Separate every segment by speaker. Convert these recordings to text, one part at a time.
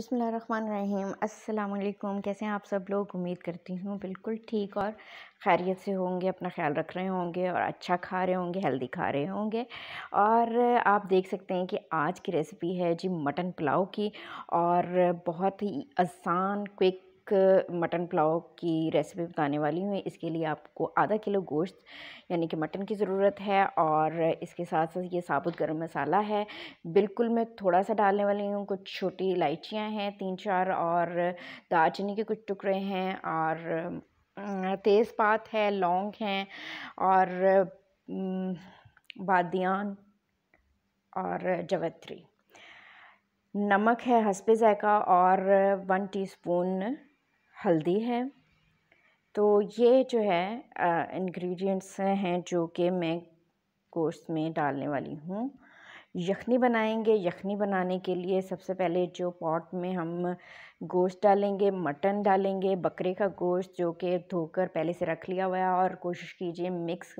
Speaker 1: बिसमीम अल्लाम कैसे हैं आप सब लोग उम्मीद करती हूँ बिल्कुल ठीक और खैरियत से होंगे अपना ख्याल रख रहे होंगे और अच्छा खा रहे होंगे हेल्दी खा रहे होंगे और आप देख सकते हैं कि आज की रेसिपी है जी मटन पुलाव की और बहुत ही आसान क्विक मटन पुलाव की रेसिपी बताने वाली हूँ इसके लिए आपको आधा किलो गोश्त यानी कि मटन की ज़रूरत है और इसके साथ साथ ये साबुत गरम मसाला है बिल्कुल मैं थोड़ा सा डालने वाली हूँ कुछ छोटी इलायचियाँ हैं तीन चार और दालचीनी के कुछ टुकड़े हैं और तेज़पात है लौंग हैं और बादियान और जवत्री नमक है हंसपे जैका और वन टीस्पून हल्दी है तो ये जो है इंग्रेडिएंट्स हैं जो कि मैं कोर्स में डालने वाली हूँ यखनी बनाएंगे यखनी बनाने के लिए सबसे पहले जो पॉट में हम गोश्त डालेंगे मटन डालेंगे बकरे का गोश्त जो कि धोकर पहले से रख लिया हुआ है और कोशिश कीजिए मिक्स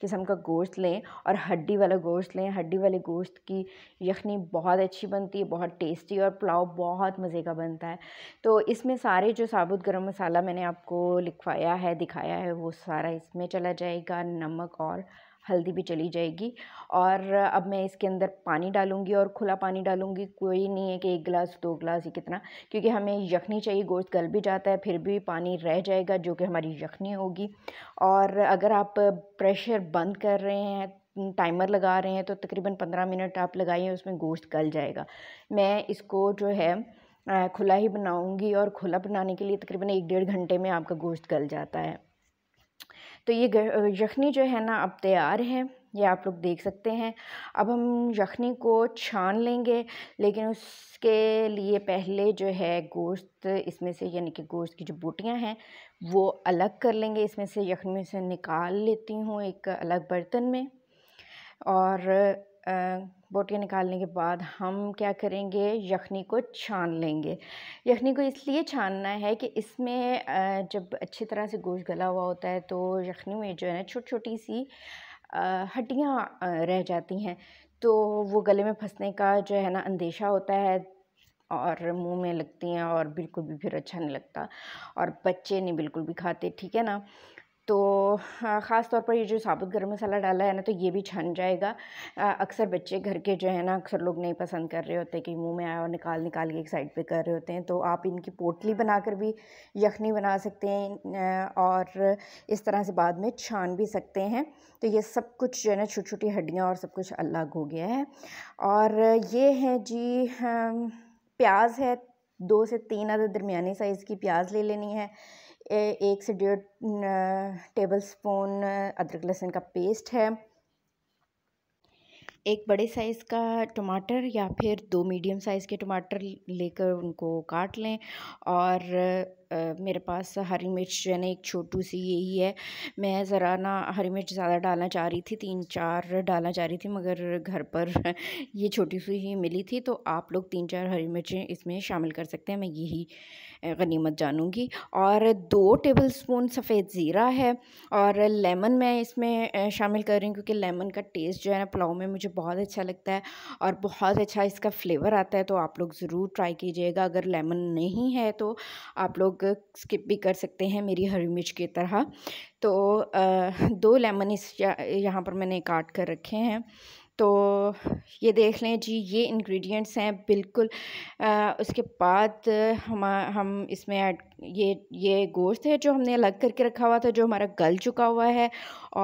Speaker 1: किस्म का गोश्त लें और हड्डी वाला गोश्त लें हड्डी वाले गोश्त की यखनी बहुत अच्छी बनती है बहुत टेस्टी और पुलाव बहुत मज़े का बनता है तो इसमें सारे जो साबुत गर्म मसाला मैंने आपको लिखवाया है दिखाया है वो सारा इसमें चला जाएगा नमक और हल्दी भी चली जाएगी और अब मैं इसके अंदर पानी डालूँगी और खुला पानी डालूँगी कोई नहीं है कि एक गिलास दो गिलास ही कितना क्योंकि हमें यखनी चाहिए गोश्त गल भी जाता है फिर भी पानी रह जाएगा जो कि हमारी यखनी होगी और अगर आप प्रेशर बंद कर रहे हैं टाइमर लगा रहे हैं तो तकरीबन पंद्रह मिनट आप लगाइए उसमें गोश्त गल जाएगा मैं इसको जो है खुला ही बनाऊंगी और खुला बनाने के लिए तकरीबन एक डेढ़ घंटे में आपका गोश्त गल जाता है तो ये यखनी जो है ना अब तैयार है ये आप लोग देख सकते हैं अब हम यखनी को छान लेंगे लेकिन उसके लिए पहले जो है गोश्त इसमें से यानी कि गोश्त की जो बूटियां हैं वो अलग कर लेंगे इसमें से यखनी से निकाल लेती हूँ एक अलग बर्तन में और बोटियाँ निकालने के बाद हम क्या करेंगे यखनी को छान लेंगे यखनी को इसलिए छानना है कि इसमें जब अच्छी तरह से गोश्त गला हुआ होता है तो यखनी में जो है ना छोटी छोटी सी हड्डियाँ रह जाती हैं तो वो गले में फंसने का जो है ना अंदेशा होता है और मुंह में लगती हैं और बिल्कुल भी फिर अच्छा नहीं लगता और बच्चे नहीं बिल्कुल भी खाते ठीक है ना तो ख़ास तौर पर ये जो साबुत गर्म मसाला डाला है ना तो ये भी छन जाएगा अक्सर बच्चे घर के जो है ना अक्सर लोग नहीं पसंद कर रहे होते कि मुंह में आया और निकाल निकाल के एक साइड पे कर रहे होते हैं तो आप इनकी पोटली बनाकर भी यखनी बना सकते हैं और इस तरह से बाद में छान भी सकते हैं तो ये सब कुछ जो है ना छोटी छोटी हड्डियाँ और सब कुछ अलग हो गया है और ये है जी प्याज है दो से तीन अदर दरमिया साइज़ की प्याज ले लेनी है एक से डेढ़ टेबल स्पून अदरक लहसुन का पेस्ट है एक बड़े साइज़ का टमाटर या फिर दो मीडियम साइज़ के टमाटर लेकर उनको काट लें और मेरे पास हरी मिर्च जो है ना एक छोटू सी यही है मैं ज़रा ना हरी मिर्च ज़्यादा डालना चाह रही थी तीन चार डालना चाह रही थी मगर घर पर ये छोटी सी ही मिली थी तो आप लोग तीन चार हरी मिर्चें इसमें शामिल कर सकते हैं मैं यही गनीमत जानूंगी और दो टेबल स्पून सफ़ेद ज़ीरा है और लेमन मैं इसमें शामिल कर रही हूँ क्योंकि लेमन का टेस्ट जो है ना पुलाव में मुझे बहुत अच्छा लगता है और बहुत अच्छा इसका फ्लेवर आता है तो आप लोग ज़रूर ट्राई कीजिएगा अगर लेमन नहीं है तो आप लोग लोग स्किप भी कर सकते हैं मेरी हरी मिर्च की तरह तो दो लेमन इस यहाँ पर मैंने काट कर रखे हैं तो ये देख लें जी ये इंग्रेडिएंट्स हैं बिल्कुल आ, उसके बाद हम हम इसमें ऐड ये ये गोश्त है जो हमने अलग करके रखा हुआ था जो हमारा गल चुका हुआ है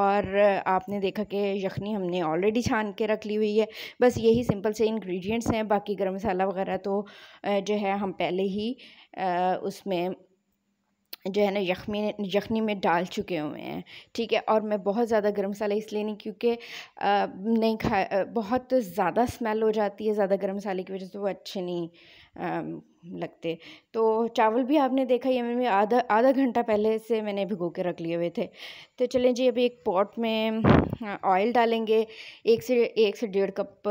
Speaker 1: और आपने देखा कि यखनी हमने ऑलरेडी छान के रख ली हुई है बस यही सिंपल से इंग्रेडिएंट्स हैं बाकी गरम मसाला वगैरह तो जो है हम पहले ही आ, उसमें जो है ना यखनी यखनी में डाल चुके हुए हैं ठीक है और मैं बहुत ज़्यादा गर्म मसाला इसलिए नहीं क्योंकि नहीं खा बहुत ज़्यादा स्मेल हो जाती है ज़्यादा गर्म मसाले की वजह से वो अच्छे नहीं आ, लगते तो चावल भी आपने देखा ये मैंने आधा आधा घंटा पहले से मैंने भिगो के रख लिए हुए थे तो चलें जी अभी एक पॉट में ऑयल डालेंगे एक से एक से डेढ़ कप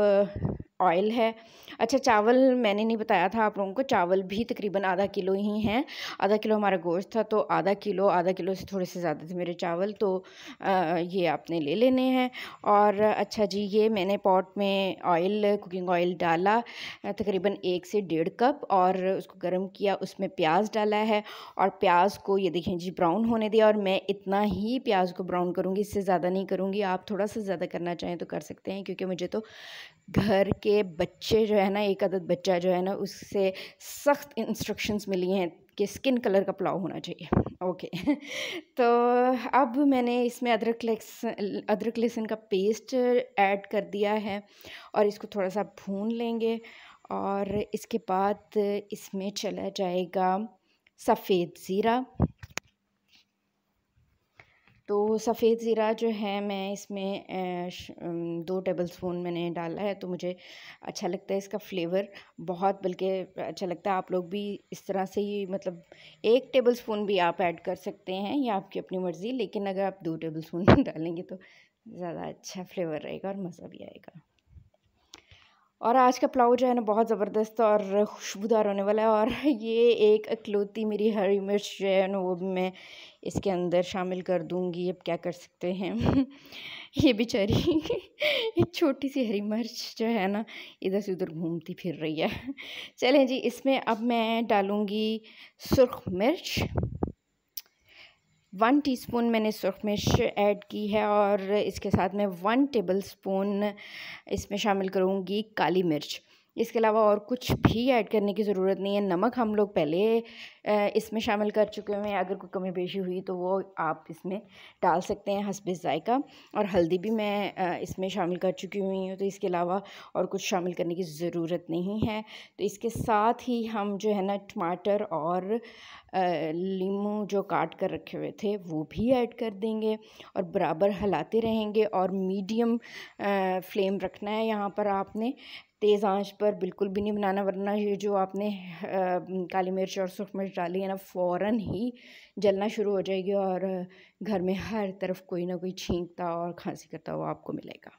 Speaker 1: ऑयल है अच्छा चावल मैंने नहीं बताया था आप लोगों को चावल भी तकरीबन आधा किलो ही हैं आधा किलो हमारा गोश्त था तो आधा किलो आधा किलो से थोड़े से ज़्यादा थे मेरे चावल तो आ, ये आपने ले लेने हैं और अच्छा जी ये मैंने पॉट में ऑयल कुकिंग ऑयल डाला तकरीबन एक से डेढ़ कप और उसको गर्म किया उसमें प्याज डाला है और प्याज को ये देखें जी ब्राउन होने दिया और मैं इतना ही प्याज को ब्राउन करूँगी इससे ज़्यादा नहीं करूँगी आप थोड़ा सा ज़्यादा करना चाहें तो कर सकते हैं क्योंकि मुझे तो घर के बच्चे जो है ना एक आदत बच्चा जो है ना उससे सख्त इंस्ट्रक्शंस मिली हैं कि स्किन कलर का पुलाव होना चाहिए ओके तो अब मैंने इसमें अदरक लहसुन अदरक लहसुन का पेस्ट ऐड कर दिया है और इसको थोड़ा सा भून लेंगे और इसके बाद इसमें चला जाएगा सफ़ेद ज़ीरा तो सफ़ेद ज़ीरा जो है मैं इसमें दो टेबल स्पून मैंने डाला है तो मुझे अच्छा लगता है इसका फ्लेवर बहुत बल्कि अच्छा लगता है आप लोग भी इस तरह से ही मतलब एक टेबल स्पून भी आप ऐड कर सकते हैं या आपकी अपनी मर्ज़ी लेकिन अगर आप दो टेबल स्पून डालेंगे तो ज़्यादा अच्छा फ्लेवर रहेगा और मज़ा भी आएगा और आज का प्लाउ जो है ना बहुत ज़बरदस्त और खुशबूदार होने वाला है और ये एक अकलौती मेरी हरी मिर्च जो है ना वो भी मैं इसके अंदर शामिल कर दूँगी अब क्या कर सकते हैं ये बेचारी एक छोटी सी हरी मिर्च जो है ना इधर से उधर घूमती फिर रही है चलें जी इसमें अब मैं डालूँगी सुरख मिर्च वन टीस्पून मैंने सुरख मिर्च ऐड की है और इसके साथ मैं वन टेबल स्पून इसमें शामिल करूँगी काली मिर्च इसके अलावा और कुछ भी ऐड करने की ज़रूरत नहीं है नमक हम लोग पहले इसमें शामिल कर चुके हैं अगर कोई कमी पेशी हुई तो वो आप इसमें डाल सकते हैं हसब ज़ायका और हल्दी भी मैं इसमें शामिल कर चुकी हुई हूँ तो इसके अलावा और कुछ शामिल करने की ज़रूरत नहीं है तो इसके साथ ही हम जो है ना टमाटर और लीमू जो काट कर रखे हुए थे वो भी ऐड कर देंगे और बराबर हलाते रहेंगे और मीडियम फ्लेम रखना है यहाँ पर आपने तेज़ आंच पर बिल्कुल भी नहीं बनाना वरना ये जो आपने काली मिर्च और सूख मिर्च डाली है ना फ़ौर ही जलना शुरू हो जाएगी और घर में हर तरफ कोई ना कोई छींकता और खांसी करता हुआ आपको मिलेगा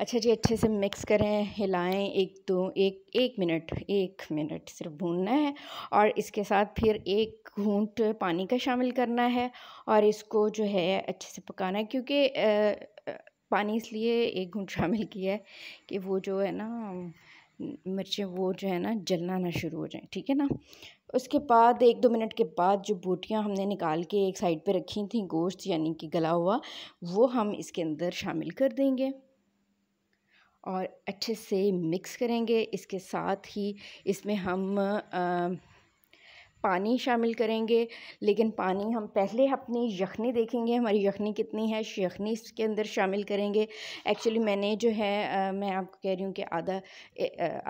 Speaker 1: अच्छा जी अच्छे से मिक्स करें हिलाएं एक दो एक एक मिनट एक मिनट सिर्फ भूनना है और इसके साथ फिर एक घूंट पानी का शामिल करना है और इसको जो है अच्छे से पकाना है क्योंकि पानी इसलिए एक घूट शामिल किया है कि वो जो है ना मिर्चें वो जो है ना जलना ना शुरू हो जाए ठीक है ना उसके बाद एक दो मिनट के बाद जो बोटियाँ हमने निकाल के एक साइड पे रखी थी गोश्त यानी कि गला हुआ वो हम इसके अंदर शामिल कर देंगे और अच्छे से मिक्स करेंगे इसके साथ ही इसमें हम आ, पानी शामिल करेंगे लेकिन पानी हम पहले अपनी यखनी देखेंगे हमारी यखनी कितनी है यखनी इसके अंदर शामिल करेंगे एक्चुअली मैंने जो है आ, मैं आपको कह रही हूँ कि आधा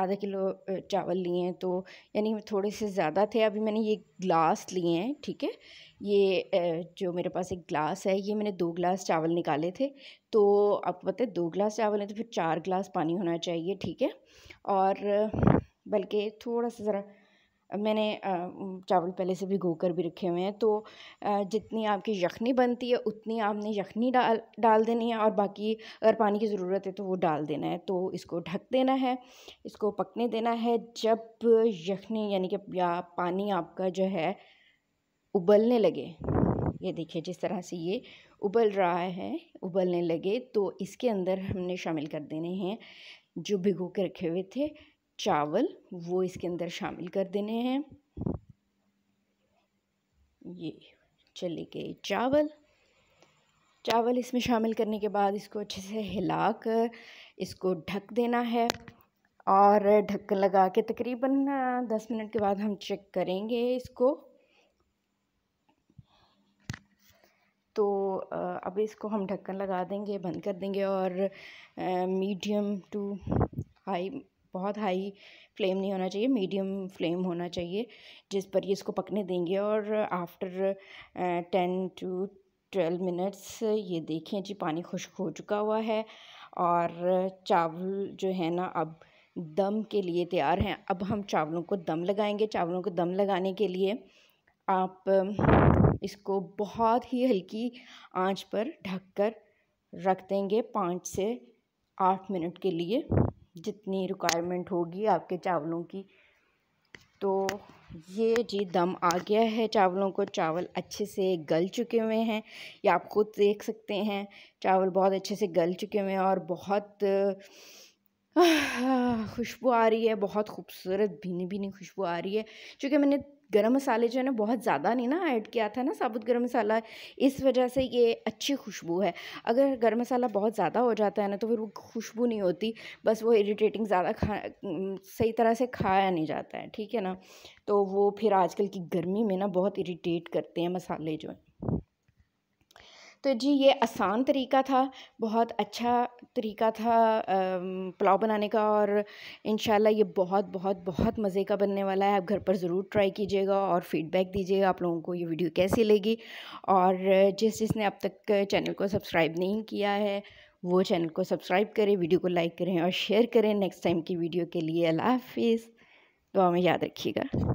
Speaker 1: आधा किलो चावल लिए हैं तो यानी थोड़े से ज़्यादा थे अभी मैंने ये ग्लास लिए हैं ठीक है ये जो मेरे पास एक ग्लास है ये मैंने दो ग्लास चावल निकाले थे तो आपको पता है दो ग्लास चावल है तो फिर चार ग्लास पानी होना चाहिए ठीक है और बल्कि थोड़ा सा ज़रा मैंने चावल पहले से भिगो कर भी रखे हुए हैं तो जितनी आपकी यखनी बनती है उतनी आपने यखनी डाल डाल देनी है और बाकी अगर पानी की ज़रूरत है तो वो डाल देना है तो इसको ढक देना है इसको पकने देना है जब यखनी यानी कि या पानी आपका जो है उबलने लगे ये देखिए जिस तरह से ये उबल रहा है उबलने लगे तो इसके अंदर हमने शामिल कर देने हैं जो भिगो के रखे हुए थे चावल वो इसके अंदर शामिल कर देने हैं ये चले गए चावल चावल इसमें शामिल करने के बाद इसको अच्छे से हिला कर इसको ढक देना है और ढक्कन लगा के तकरीबन दस मिनट के बाद हम चेक करेंगे इसको तो अब इसको हम ढक्कन लगा देंगे बंद कर देंगे और मीडियम टू हाई बहुत हाई फ्लेम नहीं होना चाहिए मीडियम फ्लेम होना चाहिए जिस पर ये इसको पकने देंगे और after ten to twelve minutes ये देखें जी पानी खुश्क हो चुका हुआ है और चावल जो है ना अब दम के लिए तैयार हैं अब हम चावलों को दम लगाएंगे चावलों को दम लगाने के लिए आप इसको बहुत ही हल्की आंच पर ढककर रख देंगे पाँच से आठ मिनट के लिए जितनी रिक्वायरमेंट होगी आपके चावलों की तो ये जी दम आ गया है चावलों को चावल अच्छे से गल चुके हुए हैं ये आप खुद देख सकते हैं चावल बहुत अच्छे से गल चुके हुए हैं और बहुत खुशबू आ रही है बहुत खूबसूरत भीनी भीनी खुशबू आ रही है क्योंकि मैंने गरम मसाले जो है ना बहुत ज़्यादा नहीं ना ऐड किया था ना साबुत गरम मसाला इस वजह से ये अच्छी खुशबू है अगर गरम मसाला बहुत ज़्यादा हो जाता है ना तो फिर वो खुशबू नहीं होती बस वो इरीटेटिंग ज़्यादा खा सही तरह से खाया नहीं जाता है ठीक है ना तो वो फिर आजकल की गर्मी में ना बहुत इरीटेट करते हैं मसाले जो हैं तो जी ये आसान तरीका था बहुत अच्छा तरीका था पुलाव बनाने का और इन ये बहुत बहुत बहुत मज़े का बनने वाला है आप घर पर ज़रूर ट्राई कीजिएगा और फीडबैक दीजिएगा आप लोगों को ये वीडियो कैसी लगी और जिस जिसने अब तक चैनल को सब्सक्राइब नहीं किया है वो चैनल को सब्सक्राइब करें वीडियो को लाइक करें और शेयर करें नेक्स्ट टाइम की वीडियो के लिए अल्लाह हाफिज़ तो हमें याद रखिएगा